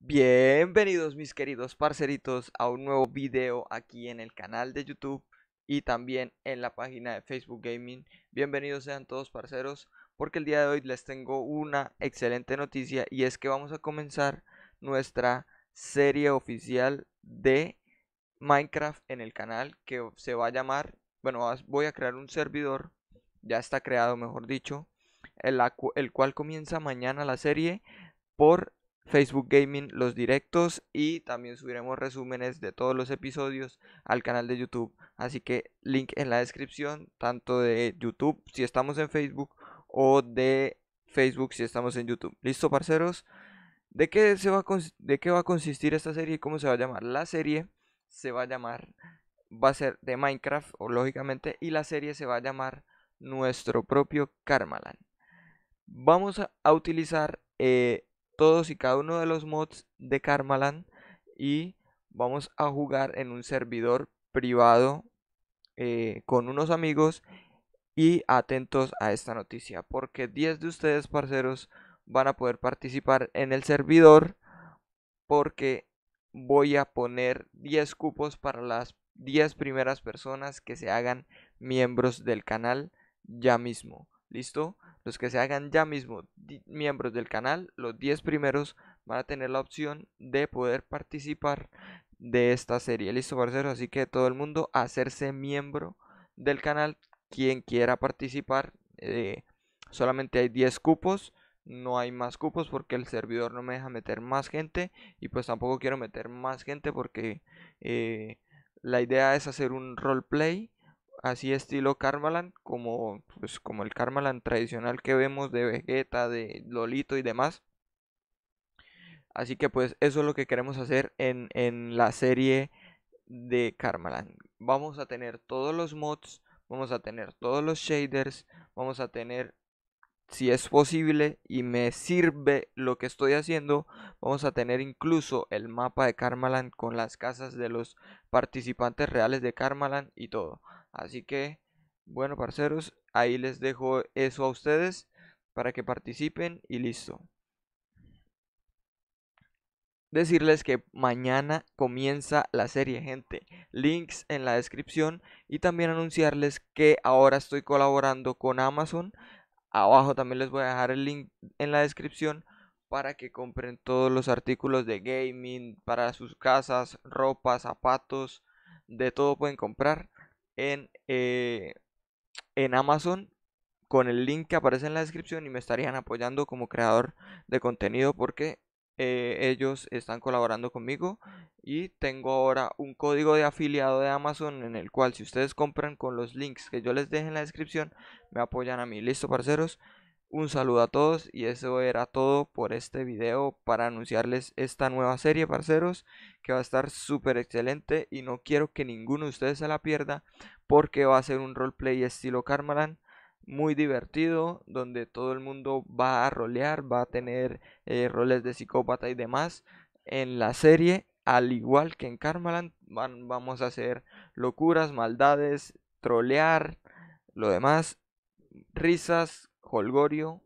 Bienvenidos mis queridos parceritos a un nuevo video aquí en el canal de YouTube y también en la página de Facebook Gaming. Bienvenidos sean todos parceros porque el día de hoy les tengo una excelente noticia y es que vamos a comenzar nuestra serie oficial de Minecraft en el canal que se va a llamar, bueno voy a crear un servidor, ya está creado mejor dicho, el, el cual comienza mañana la serie por Facebook Gaming los directos y también subiremos resúmenes de todos los episodios al canal de YouTube. Así que link en la descripción, tanto de YouTube si estamos en Facebook o de Facebook si estamos en YouTube. ¿Listo, parceros? ¿De qué, se va a ¿De qué va a consistir esta serie y cómo se va a llamar? La serie se va a llamar, va a ser de Minecraft, o, lógicamente, y la serie se va a llamar nuestro propio Karmaland. Vamos a utilizar eh, todos y cada uno de los mods de Karmaland y vamos a jugar en un servidor privado eh, con unos amigos y atentos a esta noticia porque 10 de ustedes parceros van a poder participar en el servidor porque voy a poner 10 cupos para las 10 primeras personas que se hagan miembros del canal ya mismo. ¿Listo? los que se hagan ya mismo miembros del canal, los 10 primeros van a tener la opción de poder participar de esta serie. Listo, parceros, así que todo el mundo hacerse miembro del canal, quien quiera participar, eh, solamente hay 10 cupos no hay más cupos porque el servidor no me deja meter más gente y pues tampoco quiero meter más gente porque eh, la idea es hacer un roleplay así estilo Karmaland, como, pues, como el Karmaland tradicional que vemos de Vegeta, de Lolito y demás. Así que pues eso es lo que queremos hacer en, en la serie de Karmaland. Vamos a tener todos los mods, vamos a tener todos los shaders, vamos a tener, si es posible y me sirve lo que estoy haciendo, vamos a tener incluso el mapa de Karmaland con las casas de los participantes reales de Karmaland y todo. Así que, bueno, parceros, ahí les dejo eso a ustedes para que participen y listo. Decirles que mañana comienza la serie, gente. Links en la descripción y también anunciarles que ahora estoy colaborando con Amazon. Abajo también les voy a dejar el link en la descripción para que compren todos los artículos de gaming para sus casas, ropa, zapatos, de todo pueden comprar en, eh, en Amazon con el link que aparece en la descripción y me estarían apoyando como creador de contenido porque eh, ellos están colaborando conmigo y tengo ahora un código de afiliado de Amazon en el cual si ustedes compran con los links que yo les deje en la descripción me apoyan a mí. Listo, parceros. Un saludo a todos y eso era todo por este video para anunciarles esta nueva serie, parceros, que va a estar súper excelente y no quiero que ninguno de ustedes se la pierda porque va a ser un roleplay estilo Carmalan muy divertido, donde todo el mundo va a rolear, va a tener eh, roles de psicópata y demás en la serie, al igual que en Carmalan, vamos a hacer locuras, maldades, trolear, lo demás, risas, Holgorio,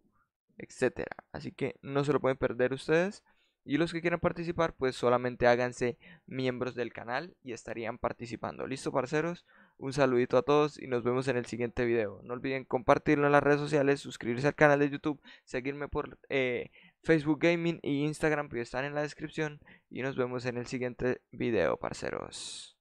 etc. Así que no se lo pueden perder ustedes. Y los que quieran participar, pues solamente háganse miembros del canal y estarían participando. ¿Listo, parceros? Un saludito a todos y nos vemos en el siguiente video. No olviden compartirlo en las redes sociales, suscribirse al canal de YouTube, seguirme por eh, Facebook Gaming y Instagram que pues están en la descripción. Y nos vemos en el siguiente video, parceros.